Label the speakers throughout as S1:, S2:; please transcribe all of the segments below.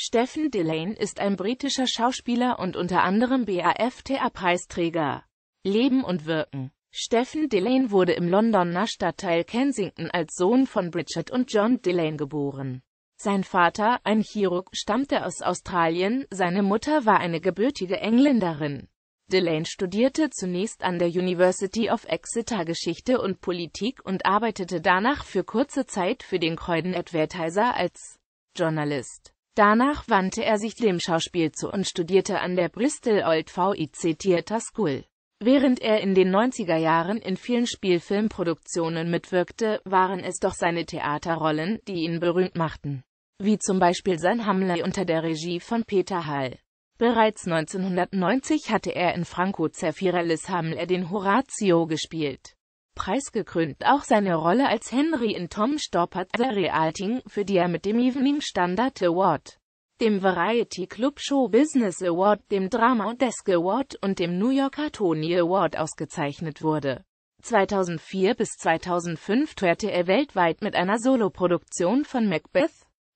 S1: Stephen Delane ist ein britischer Schauspieler und unter anderem BAFTA-Preisträger. Leben und Wirken Stephen Delane wurde im Londoner Stadtteil Kensington als Sohn von Bridget und John Delane geboren. Sein Vater, ein Chirurg, stammte aus Australien, seine Mutter war eine gebürtige Engländerin. Delane studierte zunächst an der University of Exeter Geschichte und Politik und arbeitete danach für kurze Zeit für den Croydon Advertiser als Journalist. Danach wandte er sich dem Schauspiel zu und studierte an der Bristol Old VIC Theatre School. Während er in den 90er Jahren in vielen Spielfilmproduktionen mitwirkte, waren es doch seine Theaterrollen, die ihn berühmt machten. Wie zum Beispiel sein Hamlet unter der Regie von Peter Hall. Bereits 1990 hatte er in Franco Zeffirellis Hamlet den Horatio gespielt. Preisgekrönt auch seine Rolle als Henry in Tom Stoppards Realting, für die er mit dem Evening Standard Award dem Variety Club Show Business Award, dem Drama Desk Award und dem New Yorker Tony Award ausgezeichnet wurde. 2004 bis 2005 tourte er weltweit mit einer Soloproduktion von Macbeth.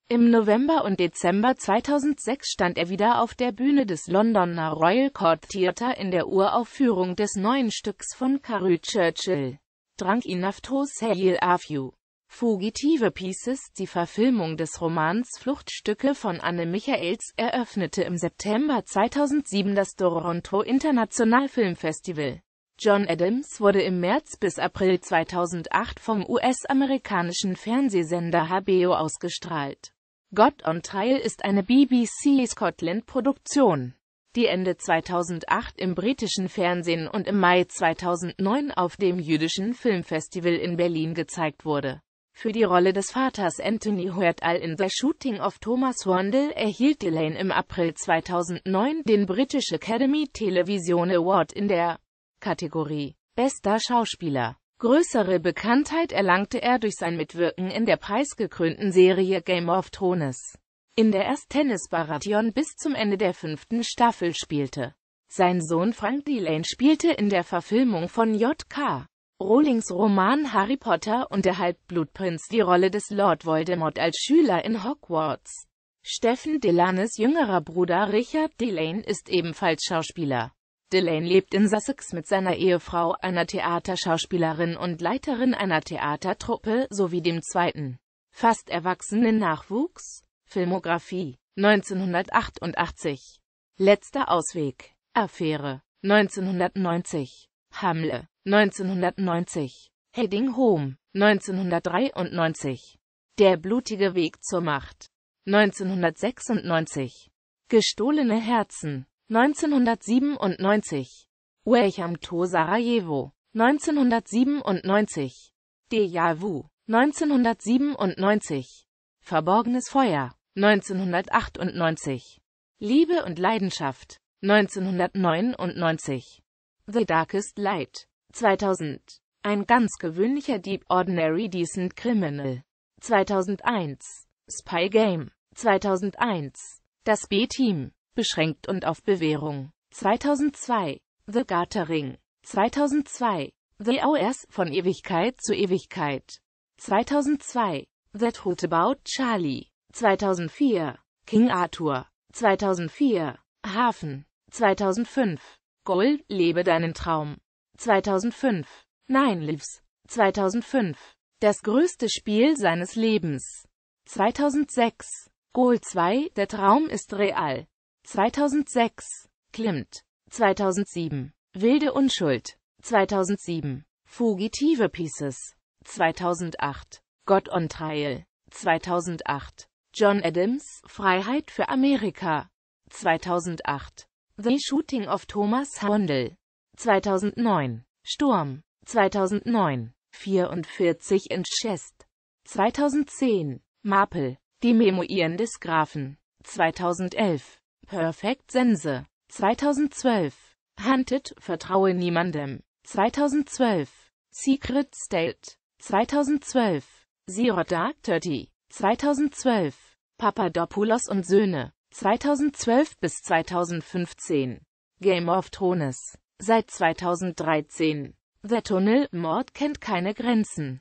S1: Im November und Dezember 2006 stand er wieder auf der Bühne des Londoner Royal Court Theatre in der Uraufführung des neuen Stücks von Carrie Churchill. Drunk enough to say I love you. Fugitive Pieces, die Verfilmung des Romans Fluchtstücke von Anne Michaels, eröffnete im September 2007 das Toronto International Film Festival. John Adams wurde im März bis April 2008 vom US-amerikanischen Fernsehsender HBO ausgestrahlt. God on Trial ist eine BBC Scotland-Produktion, die Ende 2008 im britischen Fernsehen und im Mai 2009 auf dem jüdischen Filmfestival in Berlin gezeigt wurde. Für die Rolle des Vaters Anthony Huertal in The Shooting of Thomas Wandel erhielt Elaine im April 2009 den British Academy Television Award in der Kategorie Bester Schauspieler. Größere Bekanntheit erlangte er durch sein Mitwirken in der preisgekrönten Serie Game of Thrones, in der erst Tennis Baratheon bis zum Ende der fünften Staffel spielte. Sein Sohn Frank Delane spielte in der Verfilmung von J.K. Rowlings Roman Harry Potter und der Halbblutprinz die Rolle des Lord Voldemort als Schüler in Hogwarts. Stephen Delanes jüngerer Bruder Richard Delane ist ebenfalls Schauspieler. Delane lebt in Sussex mit seiner Ehefrau, einer Theaterschauspielerin und Leiterin einer Theatertruppe, sowie dem zweiten, fast erwachsenen Nachwuchs. Filmografie 1988 Letzter Ausweg Affäre 1990 Hamle, 1990. Heading Home, 1993. Der blutige Weg zur Macht, 1996. Gestohlene Herzen, 1997. Welcome to Sarajevo, 1997. Deja Vu, 1997. Verborgenes Feuer, 1998. Liebe und Leidenschaft, 1999. The Darkest Light. 2000. Ein ganz gewöhnlicher Deep Ordinary Decent Criminal. 2001. Spy Game. 2001. Das B-Team. Beschränkt und auf Bewährung. 2002. The Gathering. 2002. The Hours von Ewigkeit zu Ewigkeit. 2002. The Truth About Charlie. 2004. King Arthur. 2004. Hafen. 2005. Gold, lebe deinen Traum. 2005. Nein Livs. 2005. Das größte Spiel seines Lebens. 2006. Goal 2, der Traum ist real. 2006. Klimt. 2007. Wilde Unschuld. 2007. Fugitive Pieces. 2008. God on Trial. 2008. John Adams, Freiheit für Amerika. 2008. The Shooting of Thomas Handel. 2009. Sturm. 2009. 44 in Chest. 2010. Maple. Die Memoiren des Grafen. 2011. Perfect Sense. 2012. Hunted. Vertraue niemandem. 2012. Secret State. 2012. Zero Dark 30. 2012. Papadopoulos und Söhne. 2012 bis 2015 Game of Thrones seit 2013 The Tunnel Mord kennt keine Grenzen